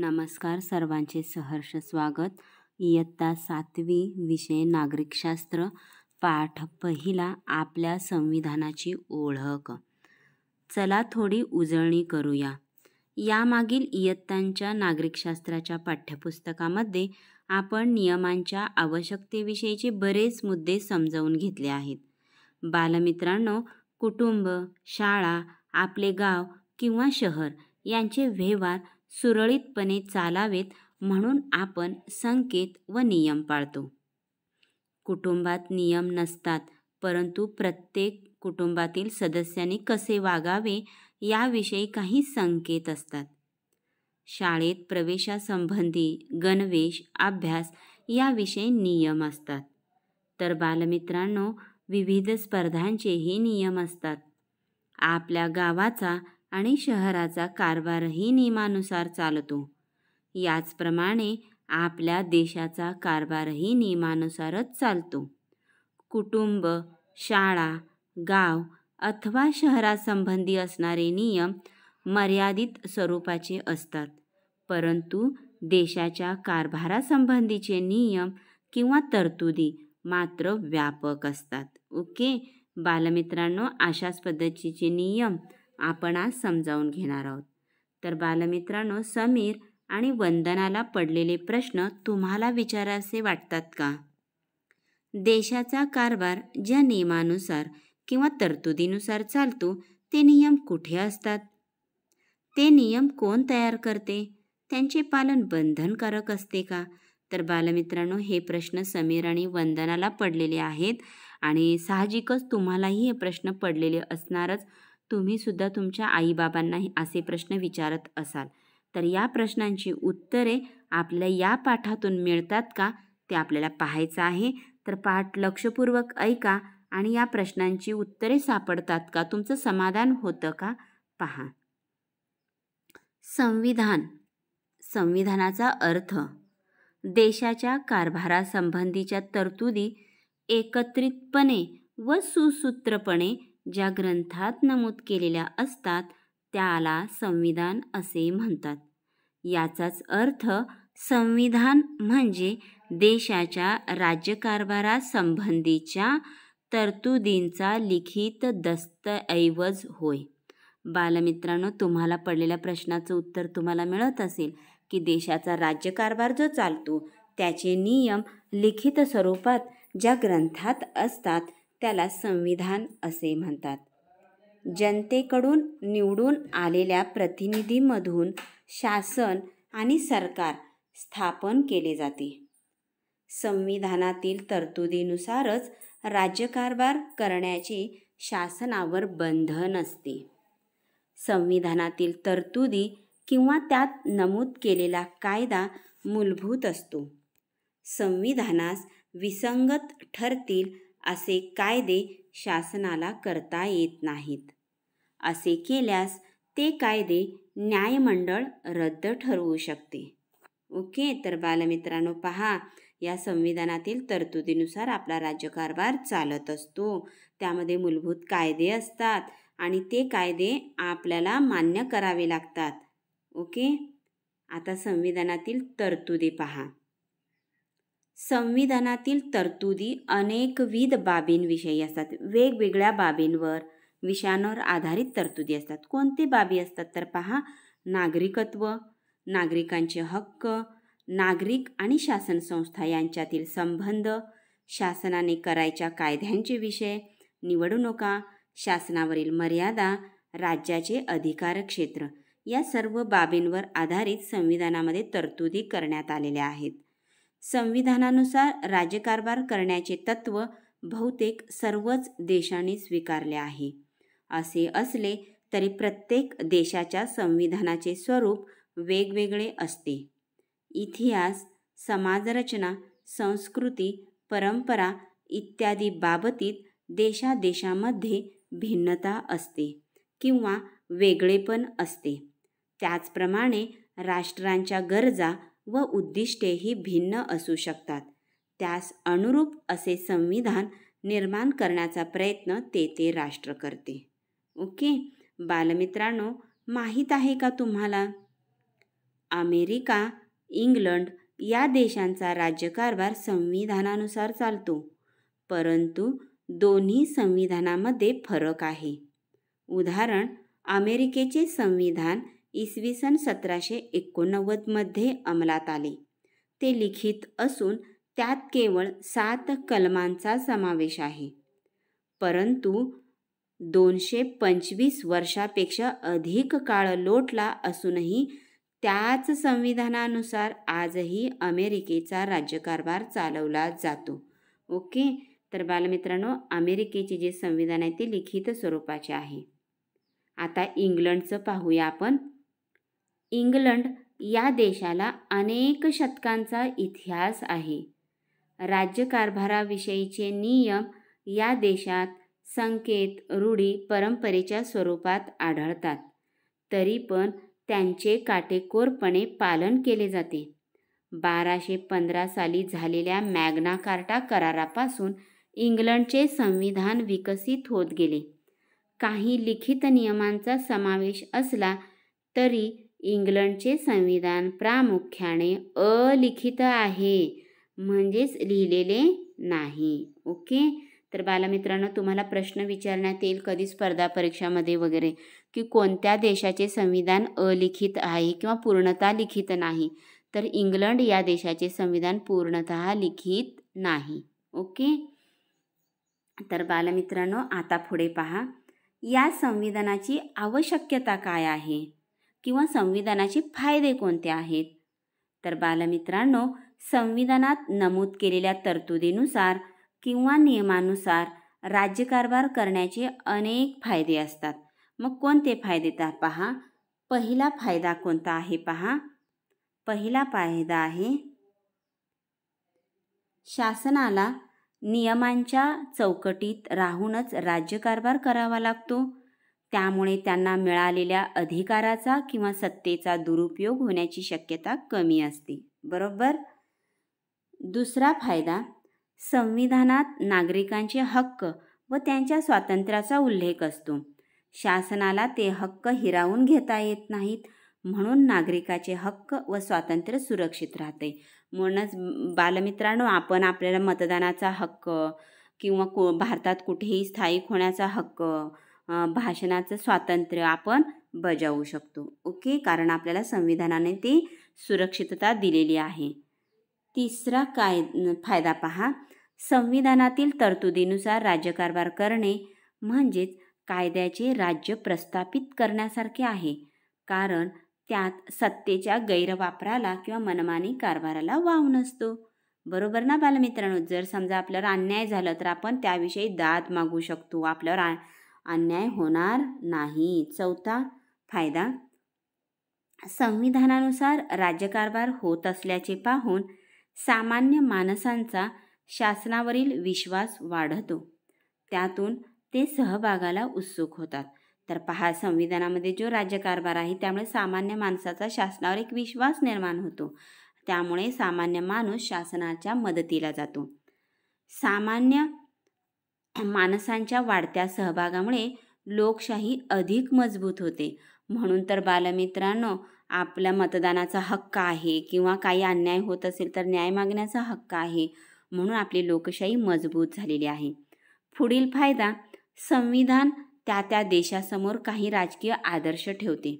नमस्कार सर्वांचे सहर्ष स्वागत इयत्ता सातवी विषय नागरिकशास्त्र पाठ पहिला आपल्या संविधानाची ओळख चला थोडी उजळणी करूया यामागील इयत्तांच्या नागरिकशास्त्राच्या पाठ्यपुस्तकामध्ये आपण नियमांच्या आवश्यकतेविषयीचे बरेच मुद्दे समजावून घेतले आहेत बालमित्रांनो कुटुंब शाळा आपले गाव किंवा शहर यांचे व्यवहार सुरळीतपणे चालावेत म्हणून आपण संकेत व नियम पाळतो कुटुंबात नियम नसतात परंतु प्रत्येक कुटुंबातील सदस्यांनी कसे वागावे याविषयी काही संकेत असतात शाळेत प्रवेशासंबंधी गणवेश अभ्यास याविषयी नियम असतात तर बालमित्रांनो विविध स्पर्धांचेही नियम असतात आपल्या गावाचा आणि शहराचा कारभारही नियमानुसार चालतो याचप्रमाणे आपल्या देशाचा कारभारही नियमानुसारच चालतो कुटुंब शाळा गाव अथवा शहरासंबंधी असणारे नियम मर्यादित स्वरूपाचे असतात परंतु देशाच्या कारभारासंबंधीचे नियम किंवा तरतुदी मात्र व्यापक असतात ओके बालमित्रांनो अशाच पद्धतीचे नियम आपण आज समजावून घेणार आहोत तर बालमित्रांनो समीर आणि वंदनाला पडलेले प्रश्न तुम्हाला विचारायचे वाटतात का देशाचा कारभार ज्या नियमानुसार किंवा तरतुदीनुसार चालतो ते नियम कुठे असतात ते नियम कोण तयार करते त्यांचे पालन बंधनकारक असते का तर बालमित्रांनो हे प्रश्न समीर आणि वंदनाला पडलेले आहेत आणि साहजिकच तुम्हालाही हे प्रश्न पडलेले असणारच तुम्हीसुद्धा तुमच्या आईबाबांनाही असे प्रश्न विचारत असाल तर या प्रश्नांची उत्तरे आपल्या या पाठातून मिळतात का ते आपल्याला पाहायचं आहे तर पाठ लक्षपूर्वक ऐका आणि या प्रश्नांची उत्तरे सापडतात का तुमचं समाधान होतं का पहा संविधान संविधानाचा अर्थ देशाच्या कारभारासंबंधीच्या तरतुदी एकत्रितपणे व सुसूत्रपणे ज्या ग्रंथात नमूद केलेल्या असतात त्याला संविधान असे म्हणतात याचाच अर्थ संविधान म्हणजे देशाच्या राज्यकारभारासंबंधीच्या तरतुदींचा लिखित दस्तऐवज होय बालमित्रांनो तुम्हाला पडलेल्या प्रश्नाचं उत्तर तुम्हाला मिळत असेल की देशाचा राज्यकारभार जो चालतो त्याचे नियम लिखित स्वरूपात ज्या ग्रंथात असतात त्याला संविधान असे म्हणतात जनतेकडून निवडून आलेल्या प्रतिनिधीमधून शासन आणि सरकार स्थापन केले जाते संविधानातील तरतुदीनुसारच राज्यकारभार करण्याचे शासनावर बंधन असते संविधानातील तरतुदी किंवा त्यात नमूद केलेला कायदा मूलभूत असतो संविधानास विसंगत ठरतील असे कायदे शासनाला करता येत नाहीत असे केल्यास ते कायदे न्यायमंडळ रद्द ठरवू शकते ओके तर बालमित्रांनो पहा या संविधानातील तरतुदीनुसार आपला राज्यकारभार चालत असतो त्यामध्ये मूलभूत कायदे असतात आणि ते कायदे आपल्याला मान्य करावे लागतात ओके आता संविधानातील तरतुदी पहा संविधानातील तरतुदी अनेकविध बाबींविषयी असतात वेगवेगळ्या बाबींवर विषयांवर आधारित तरतुदी असतात कोणती बाबी असतात तर पहा नागरिकत्व नागरिकांचे हक्क नागरिक आणि शासन संस्था यांच्यातील संबंध शासनाने करायच्या कायद्यांचे विषय निवडणुका शासनावरील मर्यादा राज्याचे अधिकार क्षेत्र या सर्व बाबींवर आधारित संविधानामध्ये तरतुदी करण्यात आलेल्या आहेत संविधानानुसार राज्यकारभार करण्याचे तत्त्व बहुतेक सर्वच देशांनी स्वीकारले आहे असे असले तरी प्रत्येक देशाच्या संविधानाचे स्वरूप वेगवेगळे असते इतिहास समाजरचना संस्कृती परंपरा इत्यादी बाबतीत देशादेशामध्ये भिन्नता असते किंवा वेगळेपण असते त्याचप्रमाणे राष्ट्रांच्या गरजा व उद्दिष्टेही भिन्न असू शकतात त्यास अनुरूप असे संविधान निर्माण करण्याचा प्रयत्न ते ते राष्ट्र करते ओके बालमित्रांनो माहीत आहे का तुम्हाला अमेरिका इंग्लंड या देशांचा राज्यकारभार संविधानानुसार चालतो परंतु दोन्ही संविधानामध्ये फरक आहे उदाहरण अमेरिकेचे संविधान इसवी सन सतराशे एकोणनव्वदमध्ये अंमलात आले ते लिखित असून त्यात केवळ सात कलमांचा समावेश आहे परंतु दोनशे पंचवीस वर्षापेक्षा अधिक काळ लोटला असूनही त्याच संविधानानुसार आजही अमेरिकेचा राज्यकारभार चालवला जातो ओके तर बालमित्रांनो अमेरिकेचे जे संविधान आहे ते लिखित स्वरूपाचे आहे आता इंग्लंडचं पाहूया आपण इंग्लंड या देशाला अनेक शतकांचा इतिहास आहे राज्यकारभाराविषयीचे नियम या देशात संकेत रूढी परंपरेच्या स्वरूपात आढळतात तरी पण त्यांचे काटेकोरपणे पालन केले जाते बाराशे पंधरा साली झालेल्या मॅग्ना कार्टा करारापासून इंग्लंडचे संविधान विकसित होत गेले काही लिखित नियमांचा समावेश असला तरी इंग्लंडचे संविधान प्रामुख्याने अलिखित आहे म्हणजेच लिहिलेले नाही ओके तर बालमित्रांनो तुम्हाला प्रश्न विचारण्यात येईल कधी स्पर्धा परीक्षामध्ये वगैरे की कोणत्या देशाचे संविधान अलिखित आहे किंवा पूर्णतः लिखित नाही तर इंग्लंड या देशाचे संविधान पूर्णत लिखित नाही ओके तर बालमित्रांनो आता पुढे पहा या संविधानाची आवश्यकता काय आहे किंवा संविधानाचे फायदे कोणते आहेत तर बालमित्रांनो संविधानात नमूद केलेल्या तरतुदीनुसार किंवा नियमानुसार राज्यकारभार करण्याचे अनेक फायदे असतात मग कोणते फायदे तर पहा पहिला फायदा कोणता आहे पहा पहिला फायदा आहे शासनाला नियमांच्या चौकटीत राहूनच राज्यकारभार करावा लागतो त्यामुळे त्यांना मिळालेल्या अधिकाराचा किंवा सत्तेचा दुरुपयोग होण्याची शक्यता कमी असते बरोबर दुसरा फायदा संविधानात नागरिकांचे हक्क व त्यांच्या स्वातंत्र्याचा उल्लेख असतो शासनाला ते हक्क हिरावून घेता येत नाहीत म्हणून नागरिकाचे हक्क व स्वातंत्र्य सुरक्षित राहते म्हणूनच बालमित्रांनो आपण आपल्याला मतदानाचा हक्क किंवा को भारतात कुठेही स्थायिक होण्याचा हक्क भाषणाचं स्वातंत्र्य आपण बजावू शकतो ओके कारण आपल्याला संविधानाने ती सुरक्षितता दिलेली आहे तिसरा काय फायदा पहा संविधानातील तरतुदीनुसार राज्यकारभार करणे म्हणजेच कायद्याचे राज्य प्रस्थापित करण्यासारखे आहे कारण त्यात सत्तेच्या गैरवापराला किंवा मनमानी कारभाराला वाव नसतो बरोबर ना बालमित्रांनो जर समजा आपल्यावर अन्याय झाला तर आपण त्याविषयी दाद मागू शकतो आपल्यावर अन्याय होणार नाही चौथा फायदा संविधानानुसार राज्यकारभार होत असल्याचे पाहून सामान्य माणसांचा शासनावरील विश्वास वाढतो त्यातून ते सहभागाला उत्सुक होतात तर पहा संविधानामध्ये जो राज्यकारभार आहे त्यामुळे सामान्य माणसाचा शासनावर एक विश्वास निर्माण होतो त्यामुळे सामान्य माणूस शासनाच्या मदतीला जातो सामान्य माणसांच्या वाढत्या सहभागामुळे लोकशाही अधिक मजबूत होते म्हणून तर बालमित्रांनो आपल्या मतदानाचा हक्क आहे किंवा काही अन्याय होत असेल तर न्याय मागण्याचा हक्क आहे म्हणून आपली लोकशाही मजबूत झालेली आहे पुढील फायदा संविधान त्या त्या देशासमोर काही राजकीय आदर्श ठेवते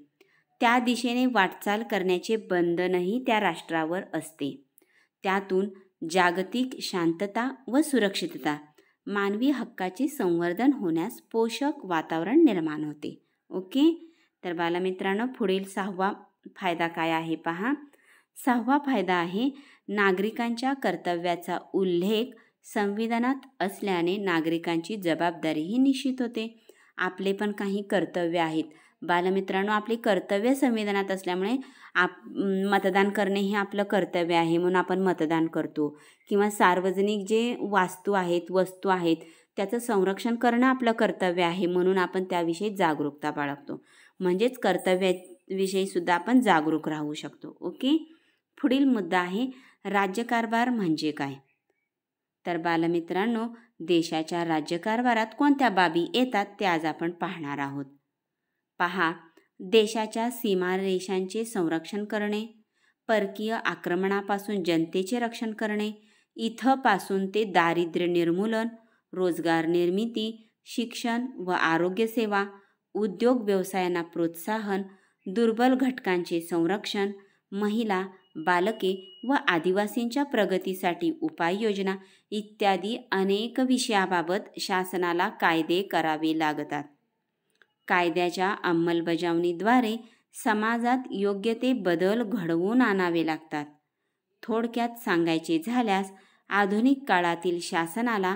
त्या दिशेने वाटचाल करण्याचे बंधनही त्या राष्ट्रावर असते त्यातून जागतिक शांतता व सुरक्षितता मानवी हक्काचे संवर्धन होण्यास पोषक वातावरण निर्माण होते ओके तर बालमित्रांनो पुढील सहावा फायदा काय आहे पहा सहावा फायदा आहे नागरिकांच्या कर्तव्याचा उल्लेख संविधानात असल्याने नागरिकांची जबाबदारीही निश्चित होते आपले पण काही कर्तव्य आहेत बालमित्रांनो आपली कर्तव्य संविधानात असल्यामुळे आप मतदान करणे हे आपलं कर्तव्य आहे म्हणून आपण मतदान करतो किंवा सार्वजनिक जे वास्तू आहेत वस्तू आहेत त्याचं संरक्षण करणं आपलं कर्तव्य आहे म्हणून आपण त्याविषयी जागरूकता बाळगतो म्हणजेच कर्तव्याविषयीसुद्धा आपण जागरूक राहू शकतो ओके पुढील मुद्दा आहे राज्यकारभार म्हणजे काय तर बालमित्रांनो देशाच्या राज्यकारभारात कोणत्या बाबी येतात ते आज आपण पाहणार आहोत पहा देशाच्या सीमारेषांचे संरक्षण करणे परकीय आक्रमणापासून जनतेचे रक्षण करणे इथंपासून ते दारिद्र्य निर्मूलन रोजगार निर्मिती शिक्षण व आरोग्यसेवा उद्योग व्यवसायांना प्रोत्साहन दुर्बल घटकांचे संरक्षण महिला बालके व आदिवासींच्या प्रगतीसाठी उपाययोजना इत्यादी अनेक विषयाबाबत शासनाला कायदे करावे लागतात कायद्याच्या अंमलबजावणीद्वारे समाजात योग्य ते बदल घडवून आणावे लागतात थोडक्यात सांगायचे झाल्यास आधुनिक काळातील शासनाला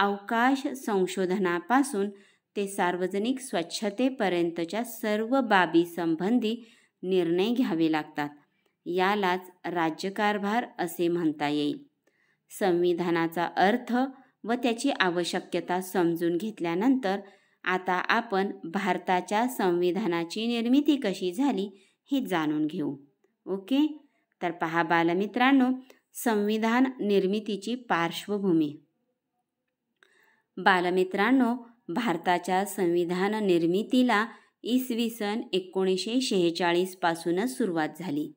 अवकाश संशोधनापासून ते सार्वजनिक स्वच्छतेपर्यंतच्या सर्व बाबी संबंधी निर्णय घ्यावे लागतात यालाच राज्यकारभार असे म्हणता येईल संविधानाचा अर्थ व त्याची आवश्यकता समजून घेतल्यानंतर आता आपण भारताच्या संविधानाची निर्मिती कशी झाली हे जाणून घेऊ ओके तर पहा बालमित्रांनो संविधान निर्मितीची पार्श्वभूमी बालमित्रांनो भारताच्या संविधान निर्मितीला इसवी सन एकोणीसशे शेहेचाळीसपासूनच सुरुवात झाली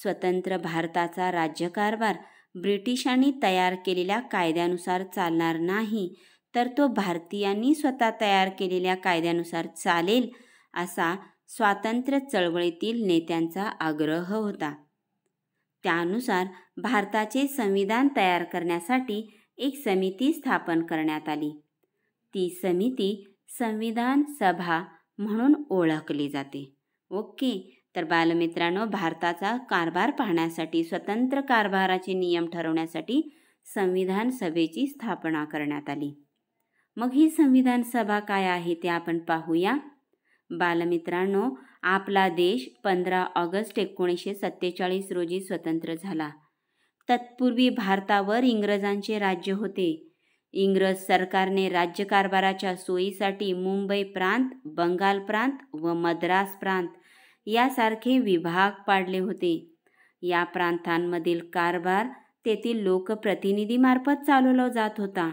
स्वतंत्र भारताचा राज्यकारभार ब्रिटिशांनी तयार केलेल्या कायद्यानुसार चालणार नाही तर तो भारतीयांनी स्वतः तयार केलेल्या कायद्यानुसार चालेल असा स्वातंत्र्य चळवळीतील नेत्यांचा आग्रह होता त्यानुसार भारताचे संविधान तयार करण्यासाठी एक समिती स्थापन करण्यात आली ती समिती संविधान सभा म्हणून ओळखली जाते ओके तर बालमित्रांनो भारताचा कारभार पाहण्यासाठी स्वतंत्र कारभाराचे नियम ठरवण्यासाठी संविधान सभेची स्थापना करण्यात आली मग ही संविधान सभा काय आहे ते आपण पाहूया बालमित्रांनो आपला देश पंधरा ऑगस्ट एकोणीसशे सत्तेचाळीस रोजी स्वतंत्र झाला तत्पूर्वी भारतावर इंग्रजांचे राज्य होते इंग्रज सरकारने राज्यकारभाराच्या सोयीसाठी मुंबई प्रांत बंगाल प्रांत व मद्रास प्रांत यासारखे विभाग पाडले होते या प्रांतांमधील कारभार तेथील लोकप्रतिनिधीमार्फत चालवला जात होता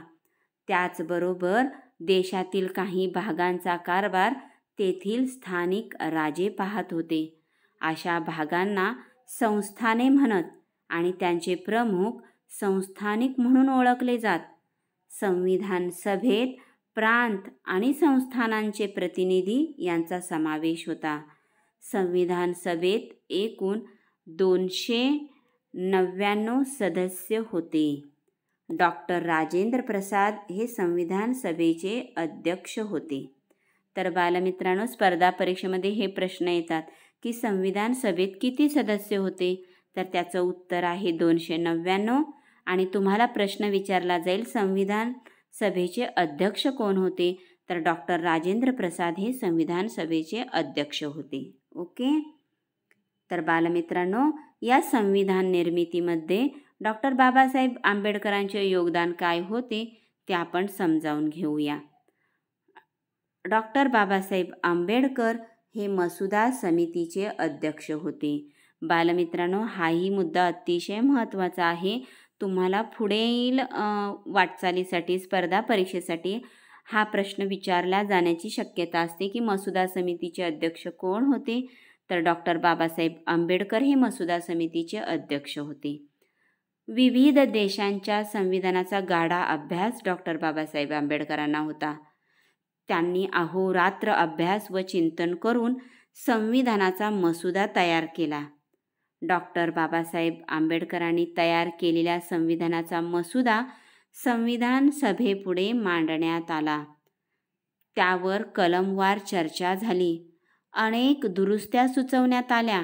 त्याचबरोबर देशातील काही भागांचा कारभार तेथील स्थानिक राजे पाहत होते अशा भागांना संस्थाने म्हणत आणि त्यांचे प्रमुख संस्थानिक म्हणून ओळखले जात संविधान सभेत प्रांत आणि संस्थानांचे प्रतिनिधी यांचा समावेश होता संविधान सभेत एकूण दोनशे नव्याण्णव सदस्य होते डॉक्टर राजेंद्र प्रसाद हे संविधान सभेचे अध्यक्ष होते तर बालमित्रांनो स्पर्धा परीक्षेमध्ये हे प्रश्न येतात की संविधान सभेत किती सदस्य होते तर त्याचं उत्तर आहे दोनशे नव्याण्णव आणि तुम्हाला प्रश्न विचारला जाईल संविधान सभेचे अध्यक्ष कोण होते तर डॉक्टर राजेंद्र प्रसाद हे संविधान सभेचे अध्यक्ष होते ओके तर बालमित्रांनो या संविधान निर्मितीमध्ये डॉक्टर बाबासाहेब आंबेडकरांचे योगदान काय होते ते आपण समजावून घेऊया डॉक्टर बाबासाहेब आंबेडकर हे मसुदा समितीचे अध्यक्ष होते बालमित्रांनो हाही मुद्दा अतिशय महत्त्वाचा आहे तुम्हाला पुढील वाटचालीसाठी स्पर्धा परीक्षेसाठी हा प्रश्न विचारला जाण्याची शक्यता असते की मसुदा समितीचे अध्यक्ष कोण होते तर डॉक्टर बाबासाहेब आंबेडकर हे मसुदा समितीचे अध्यक्ष होते विविध देशांच्या संविधानाचा गाढा अभ्यास डॉक्टर बाबासाहेब आंबेडकरांना होता त्यांनी अहोरात्र अभ्यास व चिंतन करून संविधानाचा मसुदा तयार केला डॉक्टर बाबासाहेब आंबेडकरांनी तयार केलेल्या संविधानाचा मसुदा संविधान सभेपुढे मांडण्यात आला त्यावर कलमवार चर्चा झाली अनेक दुरुस्त्या सुचवण्यात आल्या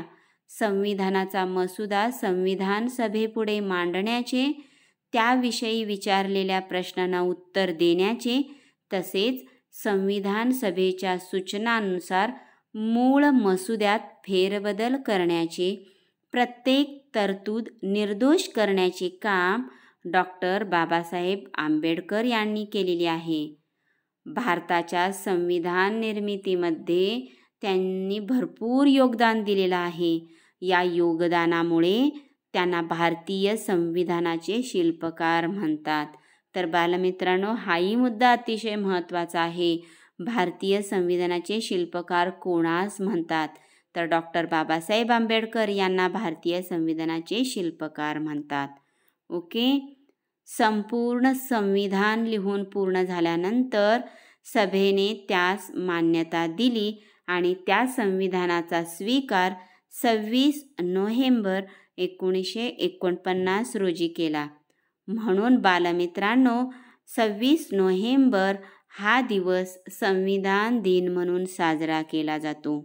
संविधानाचा मसुदा संविधान सभेपुढे मांडण्याचे त्याविषयी विचारलेल्या प्रश्नांना उत्तर देण्याचे तसेच संविधान सभेच्या सूचनानुसार मूळ मसुद्यात फेरबदल करण्याचे प्रत्येक तरतूद निर्दोष करण्याचे काम डॉक्टर बाबासाहेब आंबेडकर यांनी केलेले आहे भारताच्या संविधान निर्मितीमध्ये त्यांनी भरपूर योगदान दिलेलं आहे या योगदानामुळे त्यांना भारतीय संविधानाचे शिल्पकार म्हणतात तर बालमित्रांनो हाही मुद्दा अतिशय महत्त्वाचा आहे भारतीय संविधानाचे शिल्पकार कोणास म्हणतात तर डॉक्टर बाबासाहेब आंबेडकर यांना भारतीय संविधानाचे शिल्पकार म्हणतात ओके संपूर्ण संविधान लिहून पूर्ण झाल्यानंतर सभेने त्यास मान्यता दिली आणि त्या संविधानाचा स्वीकार सव्वीस नोव्हेंबर एकोणीसशे एकोणपन्नास रोजी केला म्हणून बालमित्रांनो सव्वीस नोव्हेंबर हा दिवस संविधान दिन म्हणून साजरा केला जातो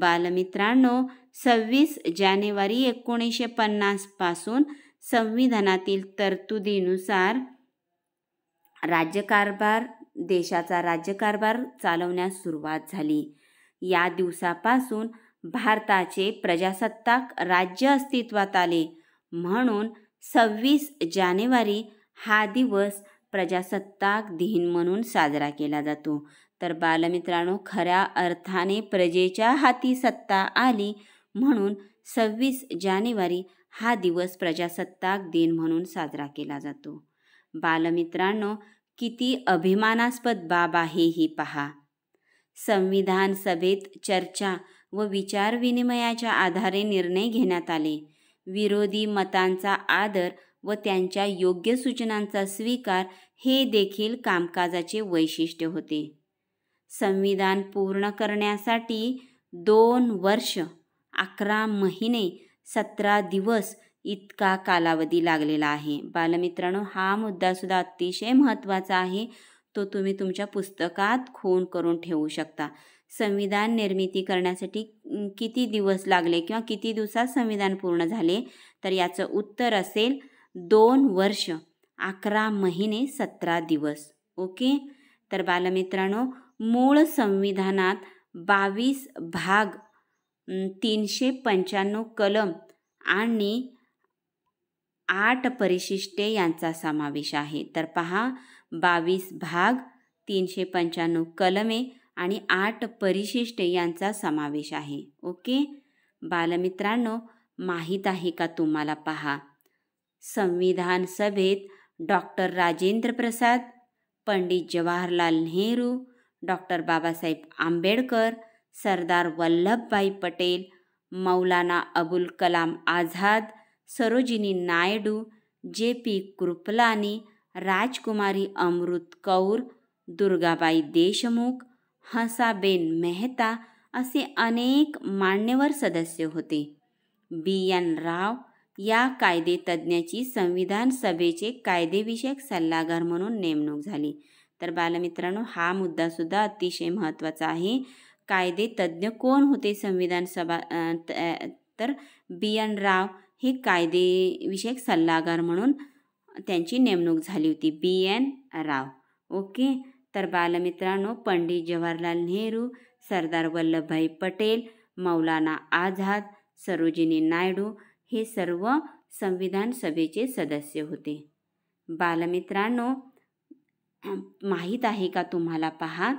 बालमित्रांनो सव्वीस जानेवारी एकोणीसशे पन्नासपासून संविधानातील तरतुदीनुसार राज्यकारभार देशाचा राज्यकारभार चालवण्यास सुरुवात झाली या दिवसापासून भारताचे प्रजासत्ताक राज्य अस्तित्वात आले म्हणून सव्वीस जानेवारी हा दिवस प्रजासत्ताक दिन म्हणून साजरा केला जातो तर बालमित्रांनो खऱ्या अर्थाने प्रजेच्या हाती सत्ता आली म्हणून सव्वीस जानेवारी हा दिवस प्रजासत्ताक दिन म्हणून साजरा केला जातो बालमित्रांनो किती अभिमानास्पद बाब आहे ही पहा संविधान सभेत चर्चा व विचारविनिमयाच्या आधारे निर्णय घेण्यात आले विरोधी मतांचा आदर व त्यांच्या योग्य सूचनांचा स्वीकार हे देखील कामकाजाचे वैशिष्ट्य होते संविधान पूर्ण करण्यासाठी दोन वर्ष अकरा महिने सतरा दिवस इतका कालावधी लागलेला आहे बालमित्रांनो हा मुद्दासुद्धा अतिशय महत्त्वाचा आहे तो तुम्ही तुमच्या पुस्तकात खून करून ठेवू शकता संविधान निर्मिती करण्यासाठी किती दिवस लागले किंवा किती दिवसात संविधान पूर्ण झाले तर याचं उत्तर असेल दोन वर्ष अकरा महिने सतरा दिवस ओके तर बालमित्रांनो मूळ संविधानात बावीस भाग तीनशे पंच्याण्णव कलम आणि आठ परिशिष्टे यांचा समावेश आहे तर पहा बावीस भाग तीनशे पंच्याण्णव कलमे आणि आठ परिशिष्टे यांचा समावेश आहे ओके बालमित्रांनो माहीत आहे का तुम्हाला पहा संविधान सभेत doctor Rajendra Prasad Pandit Jawaharlal Nehru doctor Babasaheb Ambedkar Sardar Vallabhbhai Patel Maulana Abul Kalam Azad Sarojini Naidu J P Kripalani राजकुमारी अमृत कौर दुर्गाबाई देशमुख हसाबेन मेहता असे अनेक मान्यवर सदस्य होते बी एन राव या तज्ज्ञाची संविधान सभेचे कायदेविषयक सल्लागार म्हणून नेमणूक झाली तर बालमित्रांनो हा मुद्दासुद्धा अतिशय महत्त्वाचा आहे तज्ज्ञ कोण होते संविधान सभा तर बी एन राव हे कायदेविषयक सल्लागार म्हणून त्यांची नेमणूक झाली होती बी एन राव ओके तर बालमित्रांनो पंडित जवाहरलाल नेहरू सरदार वल्लभभाई पटेल मौलाना आझाद सरोजिनी नायडू हे सर्व संविधान सभेचे सदस्य होते बालमित्रांनो माहीत आहे का तुम्हाला पहा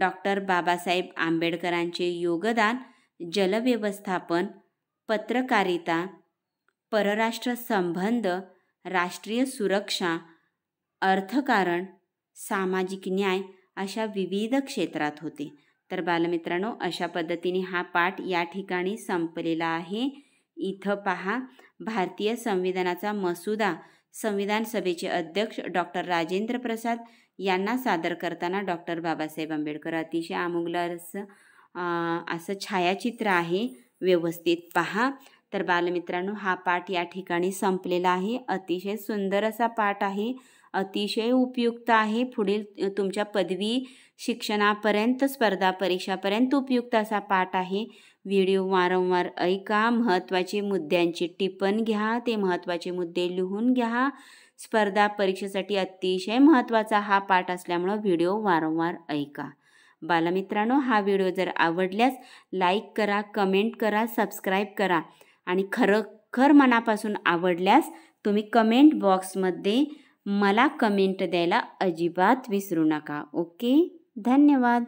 डॉक्टर बाबासाहेब आंबेडकरांचे योगदान जलव्यवस्थापन पत्रकारिता परराष्ट्र संबंध राष्ट्रीय सुरक्षा अर्थकारण सामाजिक न्याय अशा विविध क्षेत्रात होते तर बालमित्रांनो अशा पद्धतीने हा पाठ या ठिकाणी संपलेला आहे इथं पहा भारतीय संविधानाचा मसुदा संविधान सभेचे अध्यक्ष डॉक्टर राजेंद्र प्रसाद यांना सादर करताना डॉक्टर बाबासाहेब आंबेडकर अतिशय असं असं छायाचित्र आहे व्यवस्थित पहा तर बालमित्रांनो हा पाठ या ठिकाणी संपलेला आहे अतिशय सुंदर असा पाठ आहे अतिशय उपयुक्त आहे पुढील तुमच्या पदवी शिक्षणापर्यंत स्पर्धा परीक्षापर्यंत उपयुक्त असा पाठ आहे व्हिडिओ वारंवार ऐका महत्त्वाचे मुद्द्यांची टिपण घ्या ते महत्त्वाचे मुद्दे लिहून घ्या स्पर्धा परीक्षेसाठी अतिशय महत्त्वाचा हा पाठ असल्यामुळं व्हिडिओ वारंवार ऐका बालमित्रांनो हा व्हिडिओ जर आवडल्यास लाईक करा कमेंट करा सबस्क्राईब करा आणि खरोखर मनापासून आवडल्यास तुम्ही कमेंट बॉक्समध्ये मला कमेंट द्यायला अजिबात विसरू नका ओके धन्यवाद